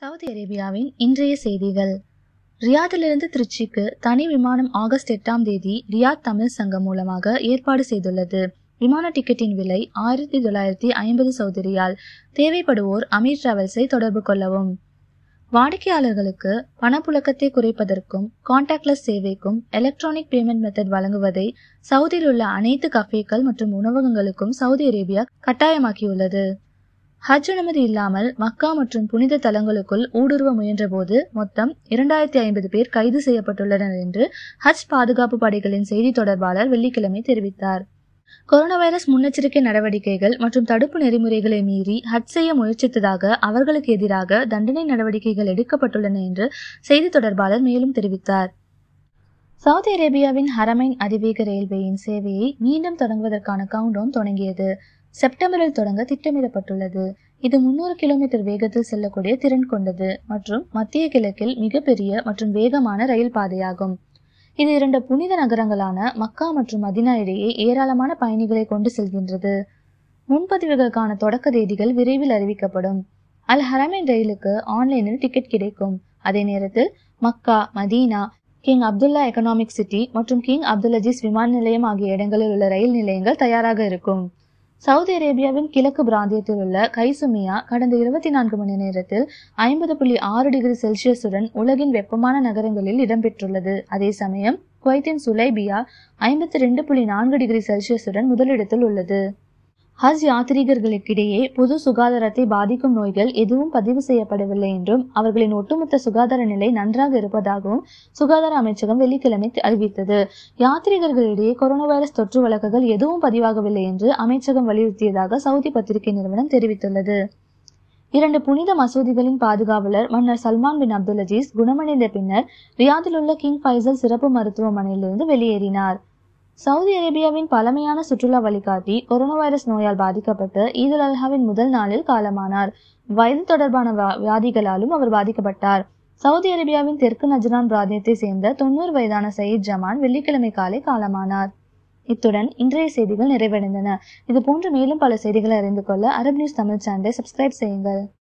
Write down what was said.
Saudi அரேபியாவின் இன்றைய செய்திகள் ரியாத்திலிருந்து திருச்சிக்கு தனி விமானம் ஆகஸ்ட் எட்டாம் தேதி ரியாத் தமிழ் சங்கம் மூலமாக ஏற்பாடு செய்துள்ளது விமான டிக்கெட்டின் விலை ஆயிரத்தி தொள்ளாயிரத்தி ஐம்பது சவுதரியால் தேவைப்படுவோர் அமீர் டிராவல்ஸை தொடர்பு கொள்ளவும் வாடிக்கையாளர்களுக்கு பணப்புழக்கத்தை குறைப்பதற்கும் கான்டாக்ட்லெஸ் சேவைக்கும் எலக்ட்ரானிக் பேமெண்ட் மெத்தட் வழங்குவதை சவுதியில் உள்ள அனைத்து கஃபேக்கள் மற்றும் உணவகங்களுக்கும் சவுதி அரேபியா கட்டாயமாக்கியுள்ளது ஹஜ் அனுமதி இல்லாமல் மக்கா மற்றும் புனித தலங்களுக்குள் ஊடுருவ முயன்றபோது மொத்தம் இரண்டாயிரத்தி ஐம்பது பேர் கைது செய்யப்பட்டுள்ளனர் என்று ஹஜ் பாதுகாப்பு படைகளின் செய்தி தொடர்பாளர் வெள்ளிக்கிழமை தெரிவித்தார் கொரோனா வைரஸ் முன்னெச்சரிக்கை நடவடிக்கைகள் மற்றும் தடுப்பு நெறிமுறைகளை மீறி ஹட் செய்ய முயற்சித்ததாக அவர்களுக்கு எதிராக தண்டனை நடவடிக்கைகள் எடுக்கப்பட்டுள்ளன என்று செய்தி தொடர்பாளர் மேலும் தெரிவித்தார் சவுதி அரேபியாவின் ஹரமைன் அதிவேக ரயில்வேயின் சேவையை மீண்டும் தொடங்குவதற்கான கவுண்டவுன் தொடங்கியது செப்டம்பரில் தொடங்க திட்டமிடப்பட்டுள்ளது இது முன்னூறு கிலோமீட்டர் வேகத்தில் செல்லக்கூடிய திறன் கொண்டது மற்றும் மத்திய கிழக்கில் மிகப்பெரிய மற்றும் வேகமான ரயில் பாதையாகும் இது இரண்டு புனித நகரங்களான மக்கா மற்றும் மதினா இடையே ஏராளமான பயணிகளை கொண்டு செல்கின்றது முன்பதிவுகளுக்கான தொடக்க தேதிகள் விரைவில் அறிவிக்கப்படும் அல் ஹரமின் ரயிலுக்கு ஆன்லைனில் டிக்கெட் கிடைக்கும் அதே நேரத்தில் Makkah Medina king Abdullah economic city மற்றும் கிங் அப்துல்லஜீஸ் விமான நிலையம் ஆகிய இடங்களில் உள்ள ரயில் நிலையங்கள் தயாராக இருக்கும் சவுதி அரேபியாவின் கிழக்கு பிராந்தியத்தில் உள்ள கைசுமியா கடந்த இருபத்தி நான்கு மணி நேரத்தில் ஐம்பது புள்ளி ஆறு டிகிரி செல்சியஸுடன் உலகின் வெப்பமான நகரங்களில் இடம்பெற்றுள்ளது அதே சமயம் குவைத்தின் சுலைபியா ஐம்பத்தி ரெண்டு புள்ளி நான்கு டிகிரி செல்சியஸுடன் முதலிடத்தில் உள்ளது ஹஜ் யாத்ரீகர்களுக்கிடையே பொது சுகாதாரத்தை பாதிக்கும் நோய்கள் எதுவும் பதிவு செய்யப்படவில்லை என்றும் அவர்களின் ஒட்டுமொத்த சுகாதார நிலை நன்றாக இருப்பதாகவும் சுகாதார அமைச்சகம் வெள்ளிக்கிழமை அறிவித்தது யாத்ரீகர்களிடையே கொரோனா வைரஸ் தொற்று வழக்குகள் எதுவும் பதிவாகவில்லை என்று அமைச்சகம் வலியுறுத்தியதாக சவுதி பத்திரிகை நிறுவனம் தெரிவித்துள்ளது இரண்டு புனித மசூதிகளின் பாதுகாவலர் மன்னர் சல்மான் பின் அப்துல் அஜீஸ் குணமடைந்த பின்னர் ரியாதிலுள்ள கிங் பைசல் சிறப்பு மருத்துவமனையிலிருந்து வெளியேறினார் சவுதி அரேபியாவின் பழமையான சுற்றுலா வழிகாட்டி கொரோனா வைரஸ் நோயால் பாதிக்கப்பட்டு ஈதுல் அல்ஹாவின் முதல் நாளில் காலமானார் வயது தொடர்பான வியாதிகளாலும் அவர் பாதிக்கப்பட்டார் சவுதி அரேபியாவின் தெற்கு நஜரான் பிராந்தியத்தை சேர்ந்த தொண்ணூறு வயதான சயீத் ஜமான் வெள்ளிக்கிழமை காலை காலமானார் இத்துடன் இன்றைய செய்திகள் நிறைவடைந்தன இது போன்று மேலும் பல செய்திகளை அறிந்து கொள்ள அரப் நியூஸ் தமிழ் சேனலை சப்ஸ்கிரைப் செய்யுங்கள்